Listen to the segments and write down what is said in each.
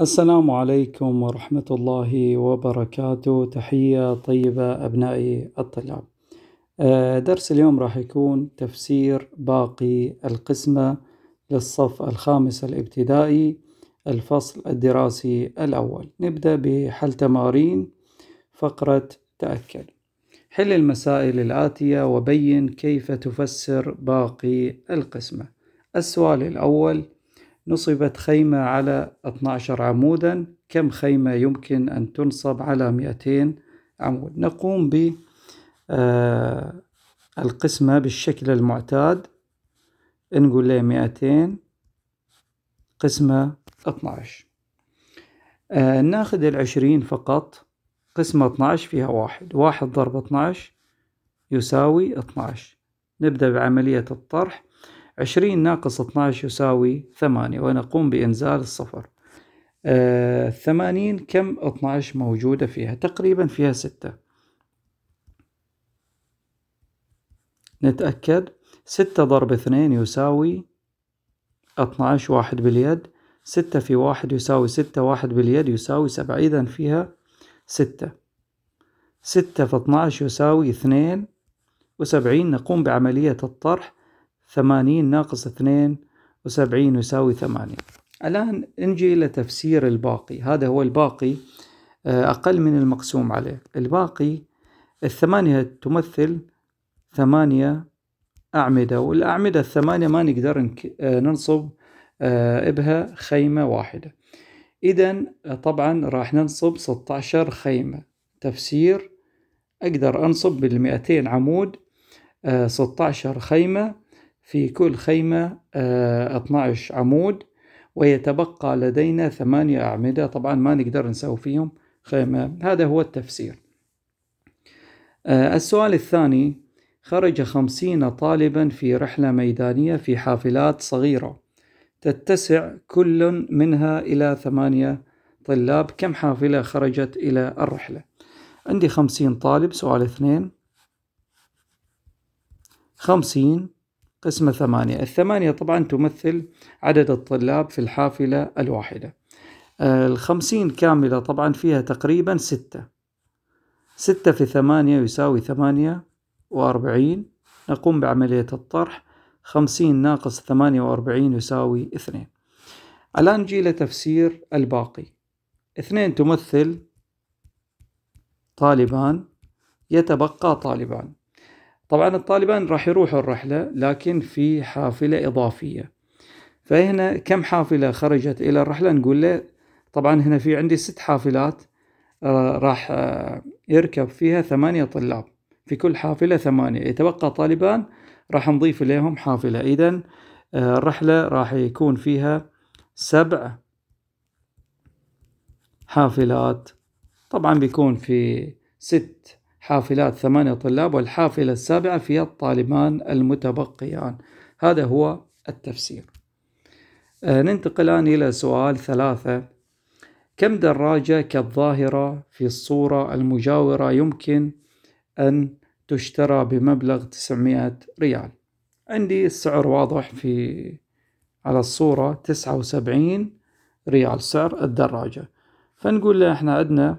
السلام عليكم ورحمة الله وبركاته تحية طيبة أبنائي الطلاب آه، درس اليوم راح يكون تفسير باقي القسمة للصف الخامس الابتدائي الفصل الدراسي الأول نبدأ بحل تمارين فقرة تأكد حل المسائل الآتية وبين كيف تفسر باقي القسمة السؤال الأول نصبت خيمة على 12 عمودا كم خيمة يمكن أن تنصب على 200 عمود نقوم بالقسمة آه، بالشكل المعتاد نقول له 200 قسمة 12 آه، ناخذ العشرين فقط قسمة 12 فيها واحد واحد ضرب 12 يساوي 12 نبدأ بعملية الطرح عشرين ناقص اتناش يساوي ثمانية ونقوم بإنزال الصفر آه، ثمانين كم اتناش موجودة فيها تقريبا فيها ستة نتأكد ستة ضرب اثنين يساوي اتناش واحد باليد ستة في واحد يساوي ستة واحد باليد يساوي سبعة إذا فيها ستة ستة في اتناش يساوي اثنين وسبعين نقوم بعملية الطرح ثمانين ناقص اثنين وسبعين يساوي ثمانين الآن نجي إلى تفسير الباقي هذا هو الباقي آه، أقل من المقسوم عليه الباقي الثمانية تمثل ثمانية أعمدة والأعمدة الثمانية ما نقدر آه، ننصب آه، بها خيمة واحدة إذا طبعا راح ننصب 16 خيمة تفسير أقدر أنصب بالمئتين عمود 16 خيمة في كل خيمة 12 آه، عمود ويتبقى لدينا ثمانية أعمدة طبعا ما نقدر نسوي فيهم خيمة هذا هو التفسير آه، السؤال الثاني خرج خمسين طالبا في رحلة ميدانية في حافلات صغيرة تتسع كل منها إلى ثمانية طلاب كم حافلة خرجت إلى الرحلة عندي خمسين طالب سؤال اثنين خمسين قسمة ثمانية الثمانية طبعا تمثل عدد الطلاب في الحافلة الواحدة الخمسين كاملة طبعا فيها تقريبا ستة ستة في ثمانية يساوي ثمانية وأربعين نقوم بعملية الطرح خمسين ناقص ثمانية وأربعين يساوي اثنين الآن نجي لتفسير الباقي اثنين تمثل طالبان يتبقى طالبان طبعا الطالبان راح يروحوا الرحلة لكن في حافلة إضافية فهنا كم حافلة خرجت إلى الرحلة نقول له طبعا هنا في عندي ست حافلات آه، راح آه، يركب فيها ثمانية طلاب في كل حافلة ثمانية يتبقى طالبان راح نضيف إليهم حافلة إذا آه، الرحلة راح يكون فيها سبع حافلات طبعا بيكون في ست حافلات ثمانية طلاب والحافلة السابعة فيها الطالبان المتبقيان هذا هو التفسير آه، ننتقل الآن إلى سؤال ثلاثة كم دراجة كالظاهرة في الصورة المجاورة يمكن أن تشترى بمبلغ 900 ريال عندي السعر واضح في على الصورة 79 ريال سعر الدراجة فنقول له احنا عندنا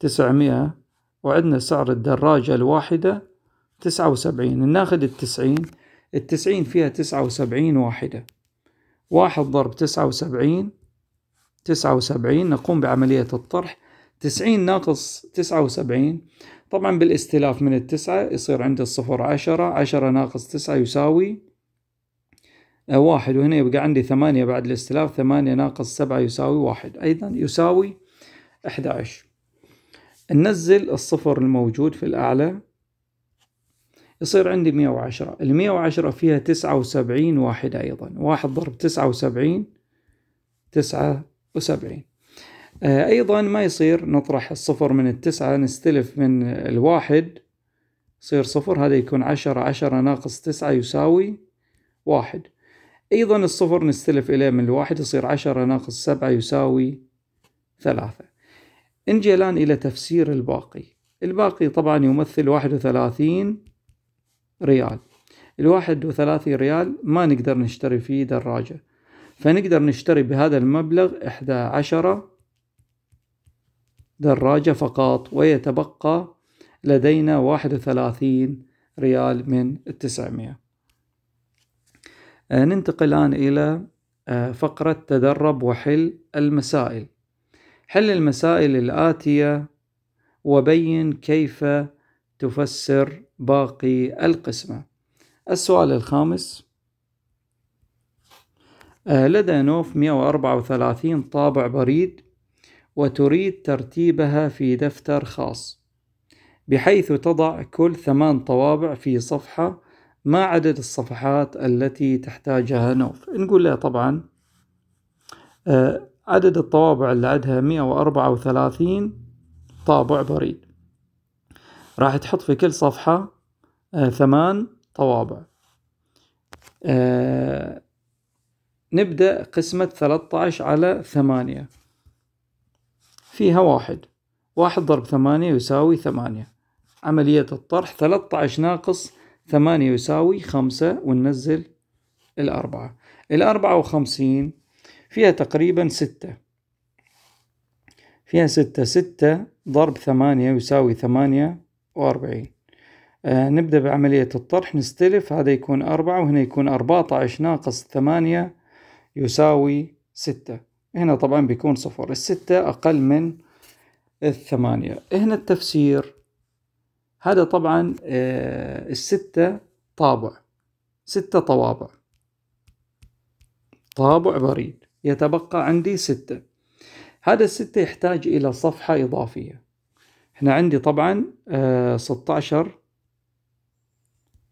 900 وعندنا سعر الدراجة الواحدة تسعة وسبعين ناخد التسعين التسعين فيها تسعة وسبعين واحدة واحد ضرب تسعة وسبعين تسعة وسبعين نقوم بعملية الطرح تسعين ناقص تسعة وسبعين طبعا بالاستلاف من التسعة يصير عندي الصفر عشرة عشرة ناقص تسعة يساوي واحد وهنا يبقى عندي ثمانية بعد الاستلاف ثمانية ناقص سبعة يساوي واحد أيضا يساوي أحد عشر ننزل الصفر الموجود في الأعلى يصير عندي مية وعشرة المية وعشرة فيها تسعة وسبعين واحدة أيضا واحد ضرب تسعة وسبعين تسعة وسبعين آه، أيضا ما يصير نطرح الصفر من التسعة نستلف من الواحد يصير صفر هذا يكون عشرة عشرة ناقص تسعة يساوي واحد أيضا الصفر نستلف إليه من الواحد يصير عشرة ناقص سبعة يساوي ثلاثة نجي الآن إلى تفسير الباقي الباقي طبعا يمثل 31 ريال الواحد وثلاثين ريال ما نقدر نشتري فيه دراجة فنقدر نشتري بهذا المبلغ إحدى عشرة دراجة فقط ويتبقى لدينا واحد وثلاثين ريال من التسعمية آه، ننتقل الآن إلى آه، فقرة تدرب وحل المسائل حل المسائل الآتية وبين كيف تفسر باقي القسمة السؤال الخامس آه، لدى نوف 134 طابع بريد وتريد ترتيبها في دفتر خاص بحيث تضع كل ثمان طوابع في صفحة ما عدد الصفحات التي تحتاجها نوف نقول له طبعا آه، عدد الطوابع اللي عندها 134 طابع بريد راح تحط في كل صفحة آه ثمان طوابع آه نبدأ قسمة 13 على ثمانية فيها واحد واحد ضرب ثمانية يساوي ثمانية عملية الطرح 13 ناقص ثمانية يساوي خمسة وننزل الأربعة الأربعة وخمسين فيها تقريبا ستة فيها ستة ستة ضرب ثمانية يساوي ثمانية وأربعين آه نبدأ بعملية الطرح نستلف هذا يكون أربعة وهنا يكون أربعة عشر ناقص ثمانية يساوي ستة هنا طبعا بيكون صفر الستة أقل من الثمانية هنا التفسير هذا طبعا آه الستة طابع ستة طوابع طابع بريد يتبقى عندي ستة هذا الستة يحتاج إلى صفحة إضافية احنا عندي طبعا آه 16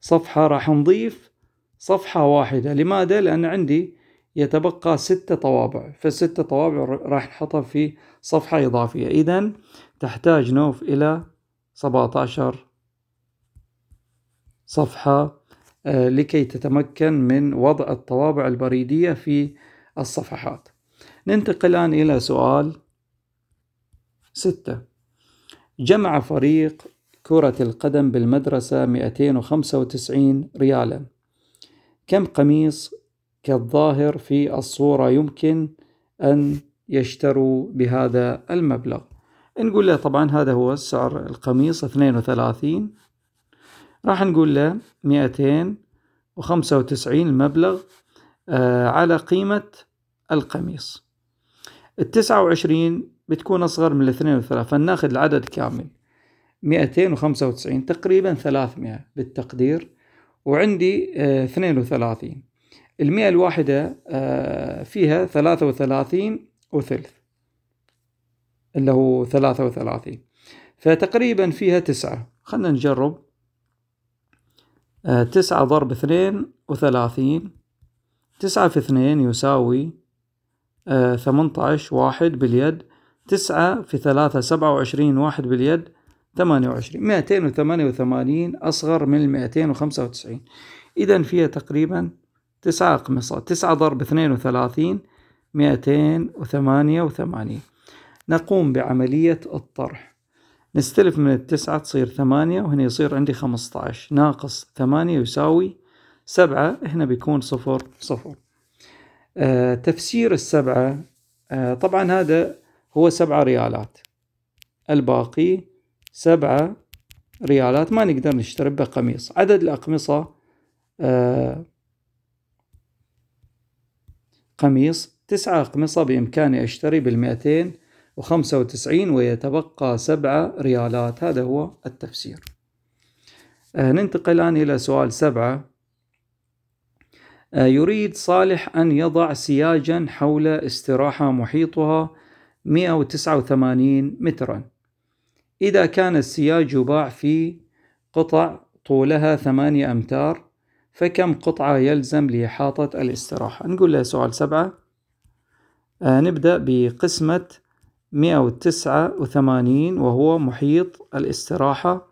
صفحة راح نضيف صفحة واحدة لماذا؟ لأن عندي يتبقى ستة طوابع فالستة طوابع راح نحطها في صفحة إضافية إذا تحتاج نوف إلى 17 صفحة آه، لكي تتمكن من وضع الطوابع البريدية في الصفحات ننتقل الآن إلى سؤال ستة جمع فريق كرة القدم بالمدرسة 295 ريالا كم قميص كالظاهر في الصورة يمكن أن يشتروا بهذا المبلغ نقول له طبعا هذا هو سعر القميص 32 راح نقول له 295 المبلغ آه، على قيمة القميص التسعة وعشرين بتكون أصغر من الاثنين والثلاثة فناخذ العدد كامل مئتين وخمسة وتسعين تقريبا ثلاثمائة بالتقدير وعندي آه، اثنين وثلاثين المئة الواحدة آه، فيها ثلاثة وثلاثين وثلث اللي هو ثلاثة وثلاثين فتقريبا فيها تسعة خلنا نجرب آه، تسعة ضرب اثنين وثلاثين تسعة في اثنين يساوي ثمنتعش واحد باليد تسعة في ثلاثة سبعة وعشرين واحد باليد ثمانية وعشرين مائتين وثمانية وثمانين أصغر من المائتين وخمسة وتسعين إذا فيها تقريبا تسعة أقمصة تسعة ضرب اثنين وثلاثين مائتين وثمانية وثمانين نقوم بعملية الطرح نستلف من التسعة تصير ثمانية وهنا يصير عندي خمسة عشر ناقص ثمانية يساوي سبعة هنا بيكون صفر صفر آه، تفسير السبعة آه، طبعا هذا هو سبعة ريالات الباقي سبعة ريالات ما نقدر نشتري به قميص عدد الأقمصة آه، قميص تسعة أقمصة بإمكاني أشتري بالمئتين وخمسة وتسعين ويتبقى سبعة ريالات هذا هو التفسير ننتقل الآن إلى سؤال سبعة آه، يريد صالح أن يضع سياجا حول استراحة محيطها 189 مترا إذا كان السياج يباع في قطع طولها 8 أمتار فكم قطعة يلزم لإحاطة الاستراحة نقول له سؤال سبعة آه نبدأ بقسمة 189 وهو محيط الاستراحة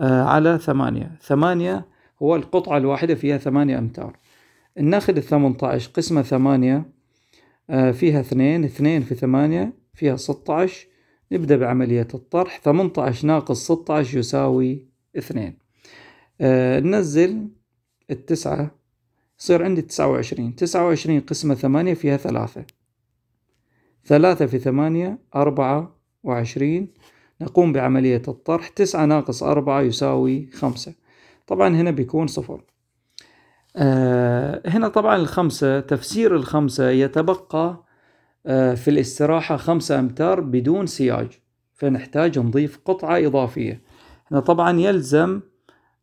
آه على ثمانية ثمانية هو القطعة الواحدة فيها ثمانية أمتار ناخذ الثمنة عشر قسمة ثمانية آه، فيها اثنين اثنين في ثمانية فيها ستة نبدأ بعملية الطرح ثمنة عشر ناقص ستة عشر يساوي اثنين آه، ننزل التسعة يصير عندي تسعة وعشرين تسعة وعشرين قسمة ثمانية فيها ثلاثة ثلاثة في ثمانية أربعة وعشرين نقوم بعملية الطرح تسعة ناقص أربعة يساوي خمسة طبعا هنا بيكون صفر آه، هنا طبعا الخمسة تفسير الخمسة يتبقى آه، في الاستراحة خمسة أمتار بدون سياج فنحتاج نضيف قطعة إضافية هنا طبعا يلزم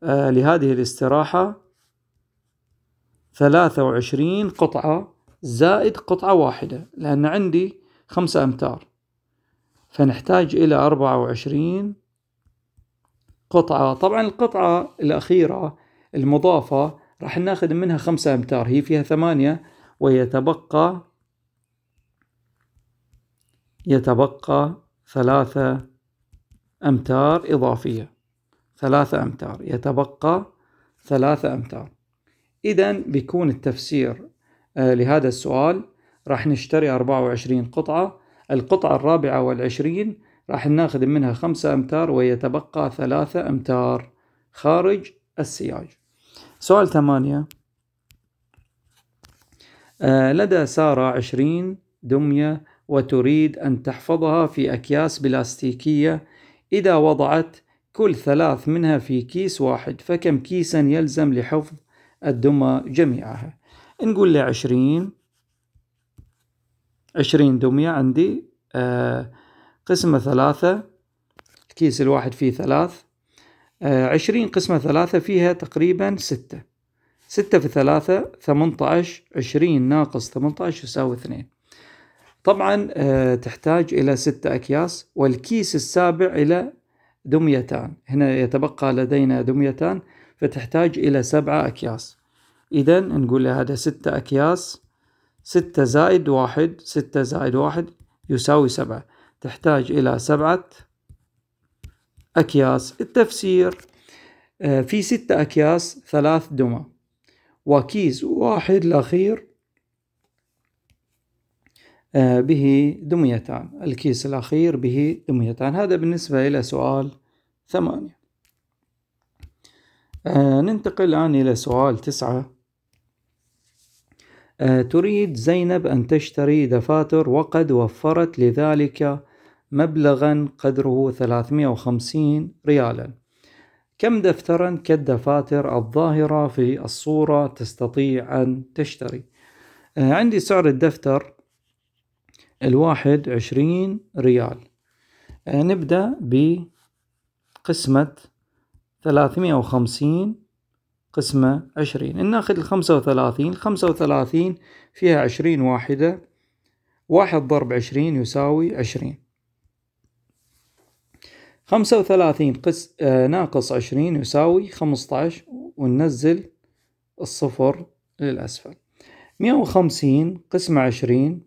آه، لهذه الاستراحة ثلاثة وعشرين قطعة زائد قطعة واحدة لأن عندي خمسة أمتار فنحتاج إلى أربعة وعشرين قطعة طبعا القطعة الأخيرة المضافة راح ناخذ منها خمسة أمتار هي فيها ثمانية ويتبقى يتبقى ثلاثة أمتار إضافية ثلاثة أمتار يتبقى ثلاثة أمتار إذا بيكون التفسير آه، لهذا السؤال راح نشتري أربعة وعشرين قطعة القطعة الرابعة والعشرين راح ناخذ منها خمسة أمتار ويتبقى ثلاثة أمتار خارج السياج سؤال ثمانية آه، لدى سارة عشرين دمية وتريد أن تحفظها في أكياس بلاستيكية إذا وضعت كل ثلاث منها في كيس واحد فكم كيسا يلزم لحفظ الدمى جميعها نقول له عشرين عشرين دمية عندي آه، قسمة ثلاثة الكيس الواحد فيه ثلاث آه، عشرين قسمة ثلاثة فيها تقريبا ستة ستة في ثلاثة ثمانية عشرين ناقص ثمانية يساوي اثنين طبعا آه، تحتاج إلى ستة أكياس والكيس السابع إلى دميتان هنا يتبقى لدينا دميتان فتحتاج إلى سبعة أكياس إذا نقول هذا ستة أكياس ستة زائد واحد ستة زائد واحد يساوي سبعة تحتاج إلى سبعة أكياس التفسير آه، في ستة أكياس ثلاث دمى وكيس واحد الأخير آه، به دميتان الكيس الأخير به دميتان هذا بالنسبة إلى سؤال ثمانية آه، ننتقل الآن إلى سؤال تسعة تريد زينب أن تشتري دفاتر وقد وفرت لذلك مبلغا قدره 350 ريالا كم دفترا كالدفاتر الظاهرة في الصورة تستطيع أن تشتري آه، عندي سعر الدفتر الواحد عشرين ريال آه، نبدأ بقسمة ثلاثمية وخمسين قسمة عشرين ناخذ الخمسة وثلاثين الخمسة وثلاثين فيها عشرين واحدة واحد ضرب عشرين يساوي عشرين خمسة وثلاثين قس آه، ناقص عشرين يساوي خمسطعش وننزل الصفر للأسفل مئة وخمسين قسم عشرين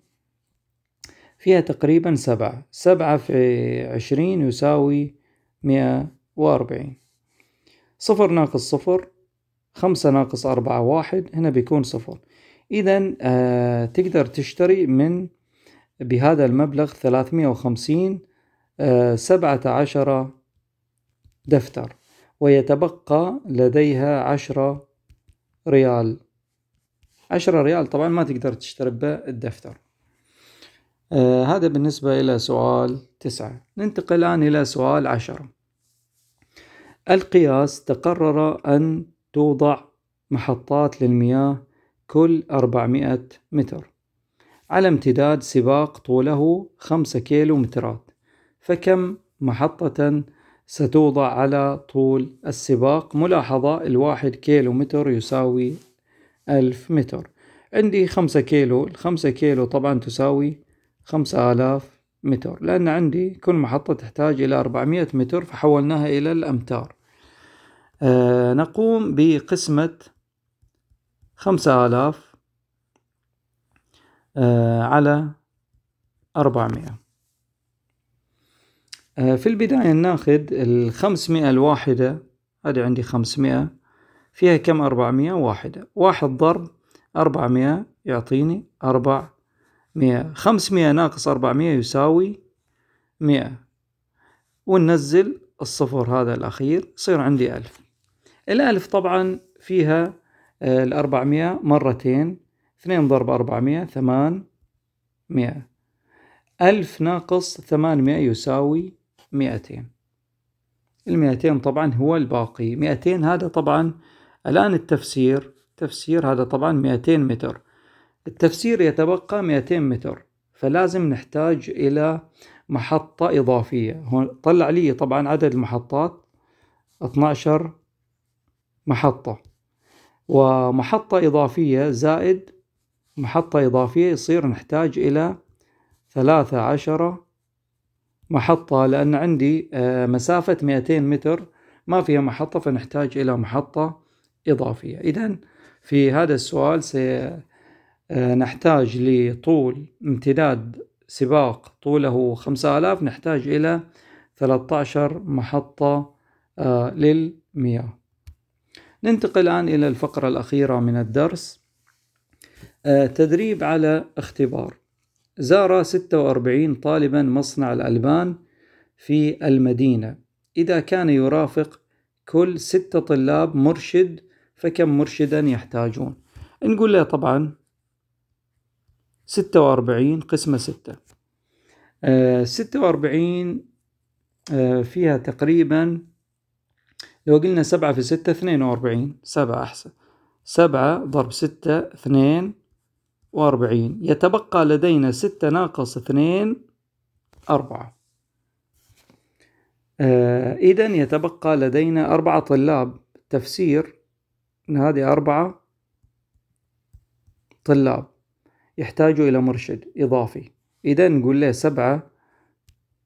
فيها تقريبا سبعة سبعة في عشرين يساوي مئة وأربعين صفر ناقص صفر خمسة ناقص أربعة واحد هنا بيكون صفر إذا آه، تقدر تشتري من بهذا المبلغ ثلاثمئة وخمسين سبعة عشر دفتر ويتبقى لديها عشرة ريال عشرة ريال طبعا ما تقدر تشتري به الدفتر آه هذا بالنسبة إلى سؤال تسعة ننتقل الآن إلى سؤال عشرة القياس تقرر أن توضع محطات للمياه كل 400 متر على امتداد سباق طوله 5 كيلو مترات فكم محطة ستوضع على طول السباق ملاحظة الواحد كيلو متر يساوي ألف متر عندي خمسة كيلو الخمسة كيلو طبعا تساوي خمسة آلاف متر لأن عندي كل محطة تحتاج إلى أربعمية متر فحولناها إلى الأمتار آه نقوم بقسمة خمسة آلاف آه على أربعمية آه، في البداية ناخد الخمسمائة الواحدة ادي عندي خمسمائة فيها كم اربعمائة واحدة واحد ضرب اربعمائة يعطيني اربعمائة خمسمائة ناقص اربعمائة يساوي مائة وننزل الصفر هذا الاخير يصير عندي الف الالف طبعا فيها آه، الاربعمائة مرتين اثنين ضرب اربعمائة ثمانمائة ألف ناقص ثمانمائة يساوي 200 ال200 طبعا هو الباقي 200 هذا طبعا الآن التفسير تفسير هذا طبعا 200 متر التفسير يتبقى 200 متر فلازم نحتاج إلى محطة إضافية هون طلع لي طبعا عدد المحطات 12 محطة ومحطة إضافية زائد محطة إضافية يصير نحتاج إلى ثلاثة عشرة محطة لأن عندي آه، مسافة 200 متر ما فيها محطة فنحتاج إلى محطة إضافية إذا في هذا السؤال سنحتاج آه، لطول امتداد سباق طوله 5000 نحتاج إلى 13 محطة آه، للمياه ننتقل الآن إلى الفقرة الأخيرة من الدرس تدريب على اختبار زار 46 طالبا مصنع الألبان في المدينة إذا كان يرافق كل ستة طلاب مرشد فكم مرشدا يحتاجون نقول له طبعا ستة وأربعين قسمة ستة آه، ستة وأربعين آه، فيها تقريبا لو قلنا سبعة في ستة اثنين وأربعين سبعة أحسن سبعة ضرب ستة اثنين وأربعين يتبقى لدينا ستة ناقص اثنين أربعة آه إذا يتبقى لدينا أربعة طلاب تفسير أن هذه أربعة طلاب يحتاجوا إلى مرشد إضافي إذا نقول له سبعة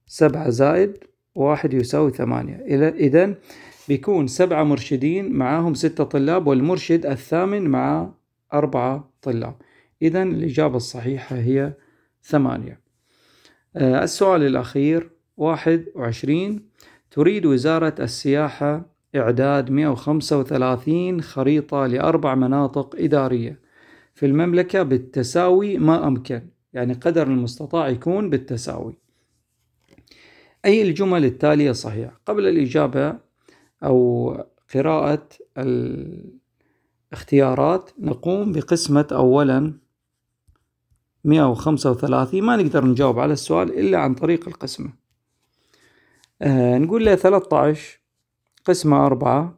سبعة زائد واحد يساوي ثمانية إذا بيكون سبعة مرشدين معاهم ستة طلاب والمرشد الثامن مع أربعة طلاب إذا الإجابة الصحيحة هي ثمانية آه، السؤال الأخير واحد وعشرين تريد وزارة السياحة إعداد 135 خريطة لأربع مناطق إدارية في المملكة بالتساوي ما أمكن يعني قدر المستطاع يكون بالتساوي أي الجمل التالية صحيحة قبل الإجابة أو قراءة الاختيارات نقوم بقسمة أولا 135 ما نقدر نجاوب على السؤال إلا عن طريق القسمة آه نقول له 13 قسمة أربعة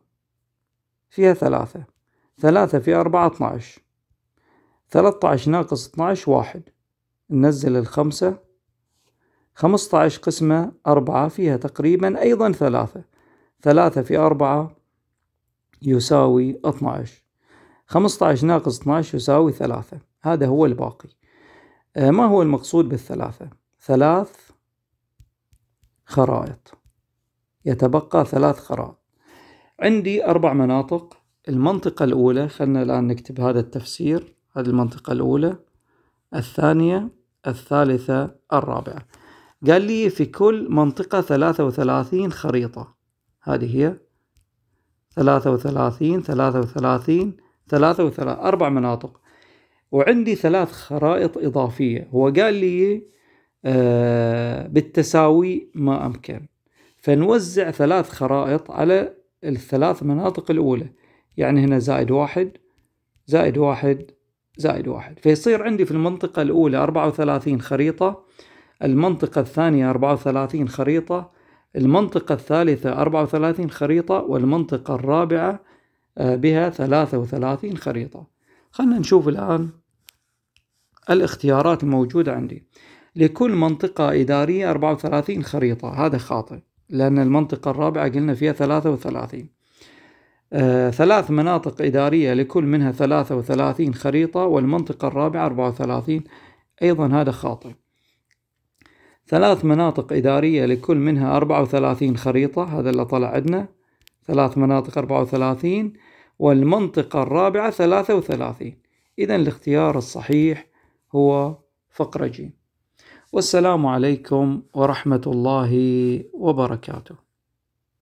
فيها ثلاثة ثلاثة في أربعة 12 13 ناقص 12 واحد ننزل الخمسة 15 قسمة أربعة فيها تقريبا أيضا ثلاثة ثلاثة في أربعة يساوي 12 15 ناقص 12 يساوي ثلاثة هذا هو الباقي آه، ما هو المقصود بالثلاثة؟ ثلاث خرائط يتبقى ثلاث خرائط عندي أربع مناطق المنطقة الأولى خلنا الآن نكتب هذا التفسير هذه المنطقة الأولى الثانية الثالثة الرابعة قال لي في كل منطقة ثلاثة وثلاثين خريطة هذه هي ثلاثة وثلاثين ثلاثة وثلاثين ثلاثة وثلاث أربع مناطق وعندي ثلاث خرائط إضافية هو قال لي آه بالتساوي ما أمكن فنوزع ثلاث خرائط على الثلاث مناطق الأولى يعني هنا زائد واحد زائد واحد زائد واحد فيصير عندي في المنطقة الأولى 34 خريطة المنطقة الثانية 34 خريطة المنطقة الثالثة 34 خريطة والمنطقة الرابعة آه، بها 33 خريطة خلنا نشوف الآن الاختيارات الموجودة عندي لكل منطقة إدارية 34 خريطة هذا خاطئ لأن المنطقة الرابعة قلنا فيها 33 آه، ثلاث مناطق إدارية لكل منها 33 خريطة والمنطقة الرابعة 34 أيضا هذا خاطئ ثلاث مناطق إدارية لكل منها 34 خريطة هذا اللي طلع عندنا ثلاث مناطق 34 والمنطقة الرابعة 33 إذا الاختيار الصحيح هو فقرجي والسلام عليكم ورحمة الله وبركاته